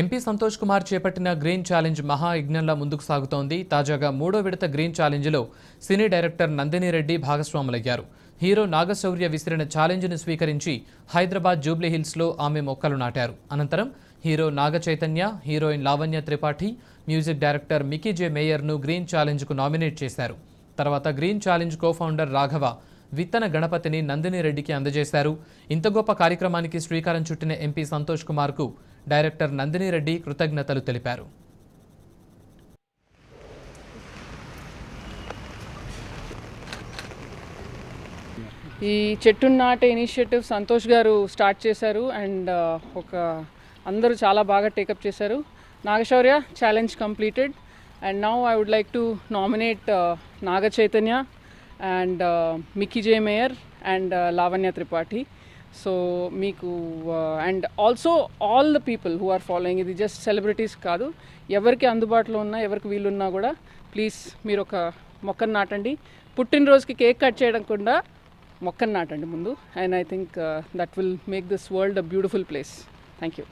MP Santosh Kumar చేపట్టిన green challenge మహా యజ్ఞంలా ముందుకు సాగుతోంది తాజాగా మూడో విడత గ్రీన్ ఛాలెంజ్లో సినీ డైరెక్టర్ నందిని రెడ్డి భాగస్వాములయ్యారు హీరో నాగశౌర్య విసిరిన ఛాలెంజ్ను స్వీకరించి హైదరాబాద్ జూబ్లీహిల్స్లో ఆమె మొక్కలు నాటారు అనంతరం hero Naga Chaitanya heroine Lavanya Tripathi music director Mickey J మేయర్ను గ్రీన్ ఛాలెంజ్కు నామినేట్ చేశారు తర్వాత గ్రీన్ ఛాలెంజ్ కోఫౌండర్ రాఘవ విత్తన గణపతిని నందిని రెడ్డికి అందజేశారు ఇంత గొప్ప కార్యక్రమానికి శ్రీకారం చుట్టిన ఎంపీ సంతోష్ కుమార్కు డైరెక్టర్ నందిని రెడ్డి కృతజ్ఞతలు తెలిపారు ఈ చెట్టు నాటే ఇనిషియేటివ్ సంతోష్ గారు స్టార్ట్ చేశారు అండ్ ఒక అందరూ చాలా బాగా టేకప్ చేశారు Nagashaurya challenge completed and now I would like to nominate Naga Chaitanya and Mickey J Meyer and Lavanya Tripathi so మీకు and also all the people who are following ఇది జస్ట్ సెలబ్రిటీస్ కాదు ఎవరికి అందుబాటులో ఉన్నా ఎవరికి వీలున్నా కూడా ప్లీజ్ మీరు ఒక మొక్కను నాటండి పుట్టినరోజుకి కేక్ కట్ చేయకుండా మొక్కను నాటండి ముందు and I think that will make this world a beautiful place thank you